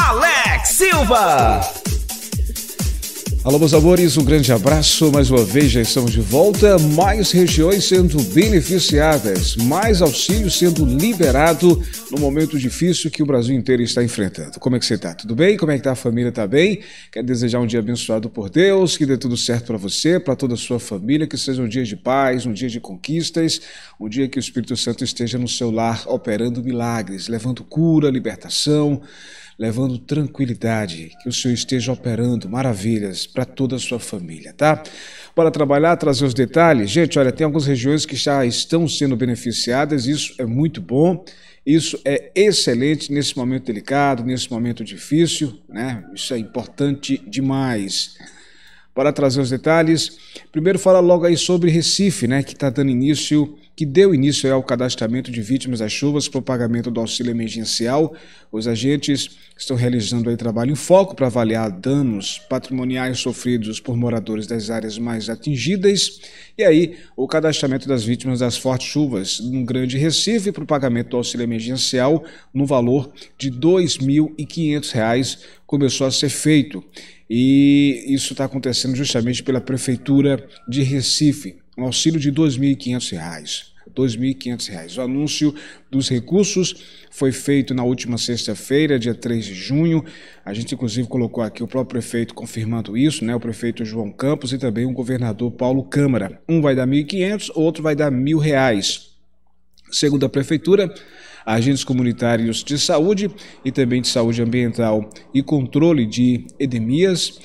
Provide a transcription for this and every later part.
Alex Silva. Alô, meus amores, um grande abraço. Mais uma vez, já estamos de volta. Mais regiões sendo beneficiadas, mais auxílio sendo liberado no momento difícil que o Brasil inteiro está enfrentando. Como é que você está? Tudo bem? Como é que está a família? Está bem? Quero desejar um dia abençoado por Deus, que dê tudo certo para você, para toda a sua família, que seja um dia de paz, um dia de conquistas, um dia que o Espírito Santo esteja no seu lar operando milagres, levando cura, libertação levando tranquilidade, que o Senhor esteja operando maravilhas para toda a sua família, tá? Bora trabalhar, trazer os detalhes. Gente, olha, tem algumas regiões que já estão sendo beneficiadas, isso é muito bom. Isso é excelente nesse momento delicado, nesse momento difícil, né? Isso é importante demais. Para trazer os detalhes, primeiro fala logo aí sobre Recife, né? Que está dando início que deu início ao cadastramento de vítimas das chuvas para o pagamento do auxílio emergencial. Os agentes estão realizando aí trabalho em foco para avaliar danos patrimoniais sofridos por moradores das áreas mais atingidas e aí o cadastramento das vítimas das fortes chuvas no Grande Recife para o pagamento do auxílio emergencial no valor de R$ 2.500 começou a ser feito. E isso está acontecendo justamente pela Prefeitura de Recife um auxílio de R$ 2.500. R$ 2.500. O anúncio dos recursos foi feito na última sexta-feira, dia 3 de junho. A gente, inclusive, colocou aqui o próprio prefeito confirmando isso, né? o prefeito João Campos e também o governador Paulo Câmara. Um vai dar R$ 1.500, outro vai dar R$ 1.000. Segundo a prefeitura, agentes comunitários de saúde e também de saúde ambiental e controle de edemias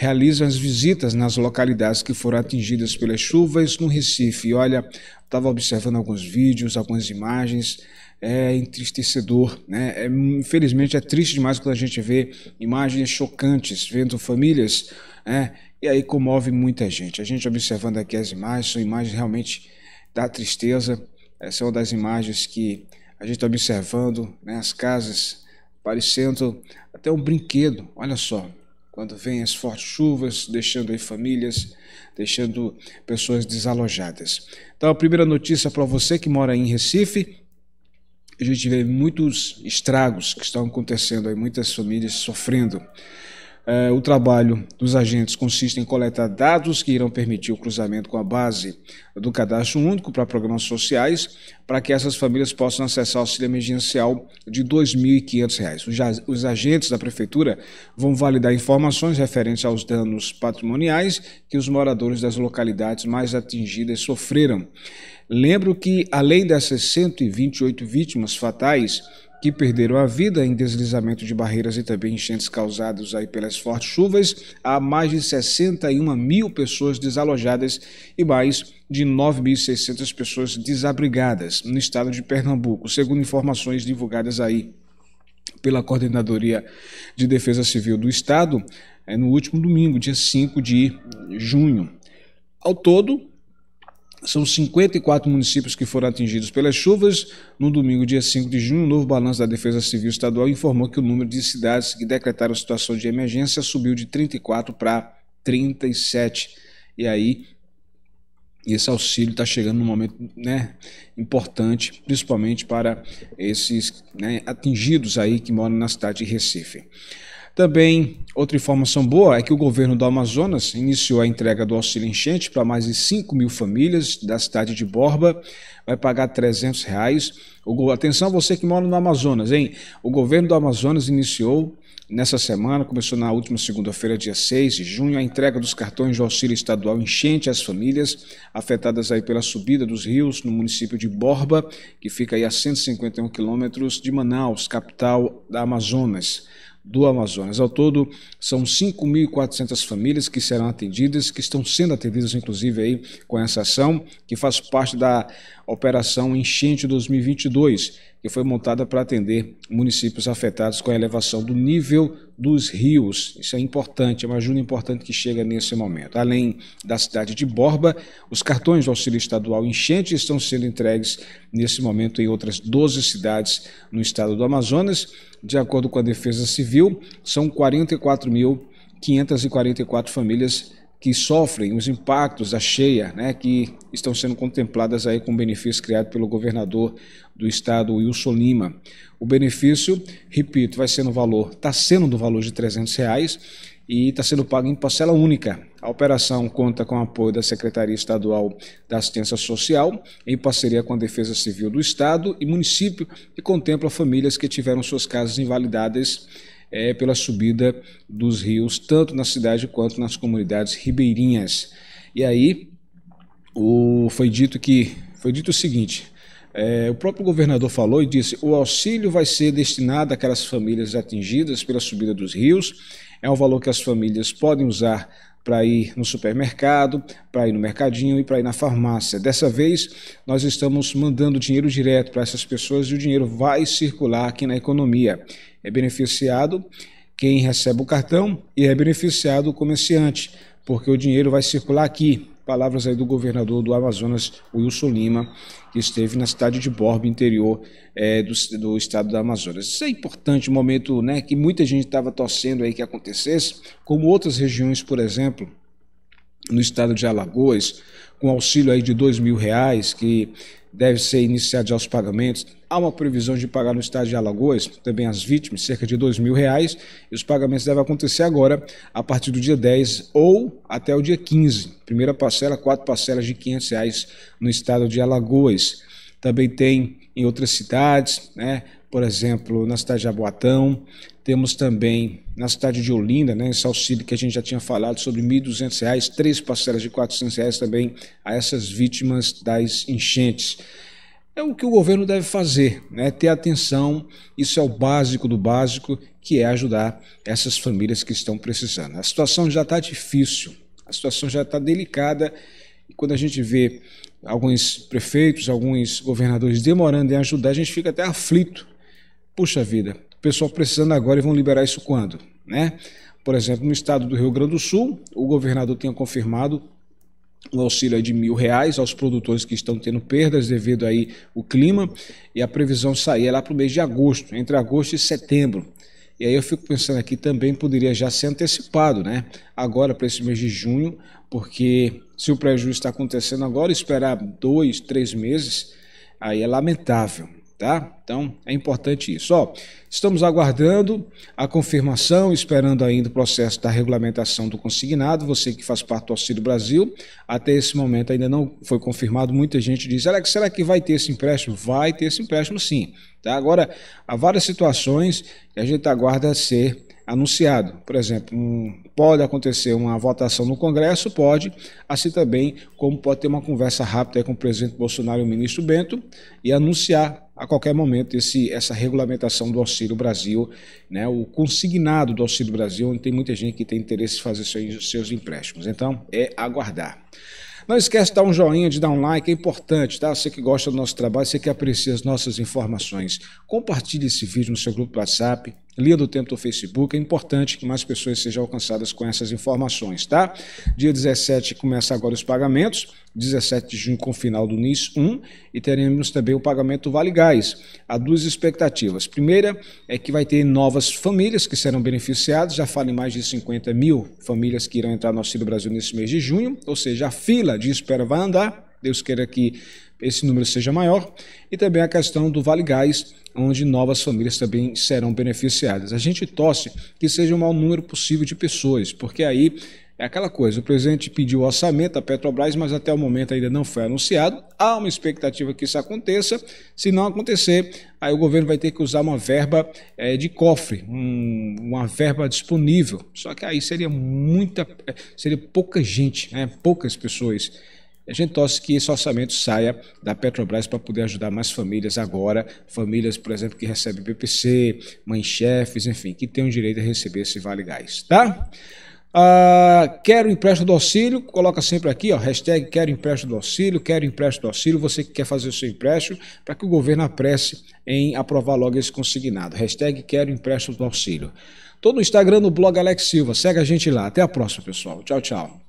realiza as visitas nas localidades que foram atingidas pelas chuvas no Recife. E olha, estava observando alguns vídeos, algumas imagens, é entristecedor, né? É, infelizmente é triste demais quando a gente vê imagens chocantes, vendo famílias, né? E aí comove muita gente. A gente observando aqui as imagens, são imagens realmente da tristeza. Essa é uma das imagens que a gente está observando, né? As casas parecendo até um brinquedo. Olha só, quando vêm as fortes chuvas, deixando aí famílias, deixando pessoas desalojadas. Então, a primeira notícia para você que mora em Recife, a gente vê muitos estragos que estão acontecendo aí, muitas famílias sofrendo. É, o trabalho dos agentes consiste em coletar dados que irão permitir o cruzamento com a base do cadastro único para programas sociais, para que essas famílias possam acessar o auxílio emergencial de R$ 2.500. os agentes da prefeitura vão validar informações referentes aos danos patrimoniais que os moradores das localidades mais atingidas sofreram. Lembro que, além dessas 128 vítimas fatais, que perderam a vida em deslizamento de barreiras e também enchentes causadas aí pelas fortes chuvas. Há mais de 61 mil pessoas desalojadas e mais de 9.600 pessoas desabrigadas no estado de Pernambuco, segundo informações divulgadas aí pela Coordenadoria de Defesa Civil do Estado eh, no último domingo, dia 5 de junho. Ao todo, são 54 municípios que foram atingidos pelas chuvas. No domingo, dia 5 de junho, o novo balanço da Defesa Civil Estadual informou que o número de cidades que decretaram situação de emergência subiu de 34 para 37. E aí, esse auxílio está chegando num momento né, importante, principalmente para esses né, atingidos aí que moram na cidade de Recife. Também, outra informação boa é que o governo do Amazonas iniciou a entrega do auxílio enchente para mais de 5 mil famílias da cidade de Borba. Vai pagar 300 reais. O, atenção você que mora no Amazonas, hein? O governo do Amazonas iniciou Nessa semana, começou na última segunda-feira, dia 6 de junho, a entrega dos cartões de auxílio estadual enchente às famílias afetadas aí pela subida dos rios no município de Borba, que fica aí a 151 quilômetros de Manaus, capital da Amazonas do Amazonas. Ao todo, são 5.400 famílias que serão atendidas, que estão sendo atendidas, inclusive, aí, com essa ação, que faz parte da Operação Enchente 2022, que foi montada para atender municípios afetados com a elevação do nível dos rios. Isso é importante, é uma ajuda importante que chega nesse momento. Além da cidade de Borba, os cartões do auxílio estadual enchente estão sendo entregues nesse momento em outras 12 cidades no estado do Amazonas. De acordo com a Defesa Civil, são 44.544 famílias que sofrem os impactos da cheia, né, que estão sendo contempladas aí com o benefício criado pelo governador do Estado, Wilson Lima. O benefício, repito, vai ser no valor, está sendo do valor de 300 reais e está sendo pago em parcela única. A operação conta com o apoio da Secretaria Estadual da Assistência Social, em parceria com a Defesa Civil do Estado e município, e contempla famílias que tiveram suas casas invalidadas é, pela subida dos rios, tanto na cidade quanto nas comunidades ribeirinhas. E aí, o, foi dito que foi dito o seguinte: é, o próprio governador falou e disse: o auxílio vai ser destinado àquelas famílias atingidas pela subida dos rios. É um valor que as famílias podem usar para ir no supermercado, para ir no mercadinho e para ir na farmácia. Dessa vez, nós estamos mandando dinheiro direto para essas pessoas e o dinheiro vai circular aqui na economia. É beneficiado quem recebe o cartão e é beneficiado o comerciante, porque o dinheiro vai circular aqui. Palavras aí do governador do Amazonas, Wilson Lima, que esteve na cidade de Borba, interior é, do, do, estado do Amazonas. Isso é importante, um momento né, que muita gente estava torcendo aí que acontecesse, como outras regiões, por exemplo, no estado de Alagoas, com auxílio aí de dois mil reais, que deve ser iniciado já os pagamentos. Há uma previsão de pagar no estado de Alagoas, também as vítimas, cerca de dois mil reais, e os pagamentos devem acontecer agora, a partir do dia 10 ou até o dia 15. Primeira parcela, quatro parcelas de quinhentos reais no estado de Alagoas. Também tem em outras cidades, né? por exemplo, na cidade de Aboatão, temos também na cidade de Olinda, né, esse auxílio que a gente já tinha falado sobre R$ 1.200, três parcelas de R$ reais também a essas vítimas das enchentes. É o que o governo deve fazer, né? ter atenção, isso é o básico do básico, que é ajudar essas famílias que estão precisando. A situação já está difícil, a situação já está delicada, e quando a gente vê alguns prefeitos, alguns governadores demorando em ajudar, a gente fica até aflito. Puxa vida, o pessoal precisando agora e vão liberar isso quando, né? Por exemplo, no estado do Rio Grande do Sul, o governador tinha confirmado um auxílio de mil reais aos produtores que estão tendo perdas devido aí o clima e a previsão sair é lá para o mês de agosto, entre agosto e setembro. E aí eu fico pensando aqui também poderia já ser antecipado, né? Agora para esse mês de junho, porque se o prejuízo está acontecendo agora, esperar dois, três meses, aí é lamentável tá? Então é importante isso. Ó, estamos aguardando a confirmação, esperando ainda o processo da regulamentação do consignado. Você que faz parte do Auxílio Brasil, até esse momento ainda não foi confirmado. Muita gente diz: Alex, será que vai ter esse empréstimo? Vai ter esse empréstimo sim. Tá? Agora, há várias situações que a gente aguarda ser anunciado. Por exemplo, um, pode acontecer uma votação no Congresso, pode, assim também como pode ter uma conversa rápida com o presidente Bolsonaro e o ministro Bento e anunciar a qualquer momento esse, essa regulamentação do Auxílio Brasil, né, o consignado do Auxílio Brasil, onde tem muita gente que tem interesse em fazer seus, seus empréstimos. Então, é aguardar. Não esquece de dar um joinha, de dar um like, é importante, tá? Você que gosta do nosso trabalho, você que aprecia as nossas informações. Compartilhe esse vídeo no seu grupo WhatsApp, linha do tempo do Facebook. É importante que mais pessoas sejam alcançadas com essas informações, tá? Dia 17 começa agora os pagamentos. 17 de junho com o final do NIS 1 e teremos também o pagamento do Vale Gás. Há duas expectativas. Primeira é que vai ter novas famílias que serão beneficiadas, já falam em mais de 50 mil famílias que irão entrar no Auxílio Brasil nesse mês de junho, ou seja, a fila de espera vai andar. Deus queira que esse número seja maior, e também a questão do Vale Gás, onde novas famílias também serão beneficiadas. A gente torce que seja o maior número possível de pessoas, porque aí é aquela coisa, o presidente pediu orçamento à Petrobras, mas até o momento ainda não foi anunciado. Há uma expectativa que isso aconteça. Se não acontecer, aí o governo vai ter que usar uma verba é, de cofre, um, uma verba disponível. Só que aí seria muita, eh, seria pouca gente, né? poucas pessoas. A gente torce que esse orçamento saia da Petrobras para poder ajudar mais famílias agora, famílias, por exemplo, que recebem PPC, mães-chefes, enfim, que têm o direito de receber esse Vale Gás, tá? Ah, quero empréstimo do auxílio, coloca sempre aqui, ó, hashtag quero empréstimo do auxílio, quero empréstimo do auxílio, você que quer fazer o seu empréstimo, para que o governo apresse em aprovar logo esse consignado. Hashtag quero empréstimo do auxílio. Estou no Instagram, no blog Alex Silva, segue a gente lá. Até a próxima, pessoal. Tchau, tchau.